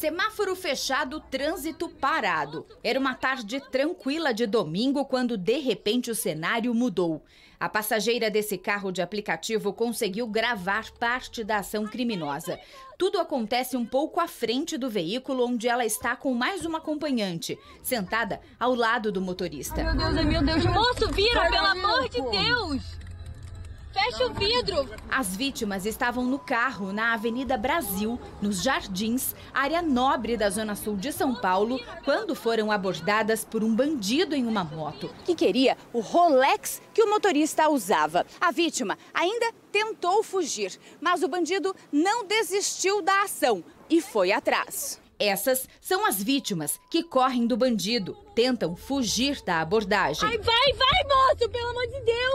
Semáforo fechado, trânsito parado. Era uma tarde tranquila de domingo quando de repente o cenário mudou. A passageira desse carro de aplicativo conseguiu gravar parte da ação criminosa. Tudo acontece um pouco à frente do veículo, onde ela está com mais uma acompanhante, sentada ao lado do motorista. Ai, meu Deus, meu Deus, moço, vira, pelo amor de Deus! Fecha o vidro! As vítimas estavam no carro na Avenida Brasil, nos Jardins, área nobre da Zona Sul de São Paulo, quando foram abordadas por um bandido em uma moto. Que queria o Rolex que o motorista usava. A vítima ainda tentou fugir, mas o bandido não desistiu da ação e foi atrás. Essas são as vítimas que correm do bandido, tentam fugir da abordagem. Ai, vai, vai, moço, pelo amor de Deus!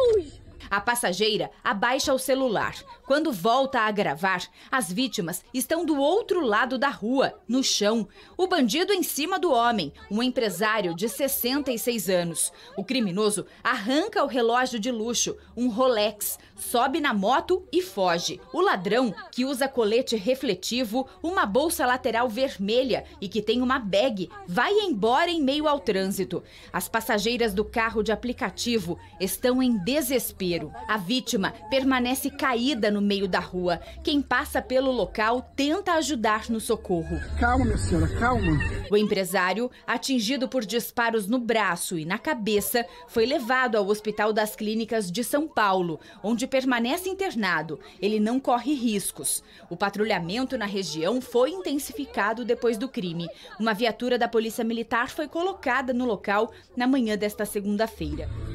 A passageira abaixa o celular. Quando volta a gravar, as vítimas estão do outro lado da rua, no chão. O bandido em cima do homem, um empresário de 66 anos. O criminoso arranca o relógio de luxo, um Rolex, sobe na moto e foge. O ladrão, que usa colete refletivo, uma bolsa lateral vermelha e que tem uma bag, vai embora em meio ao trânsito. As passageiras do carro de aplicativo estão em desespero tiro. A vítima permanece caída no meio da rua. Quem passa pelo local tenta ajudar no socorro. Calma, minha senhora, calma. O empresário, atingido por disparos no braço e na cabeça, foi levado ao Hospital das Clínicas de São Paulo, onde permanece internado. Ele não corre riscos. O patrulhamento na região foi intensificado depois do crime. Uma viatura da Polícia Militar foi colocada no local na manhã desta segunda-feira.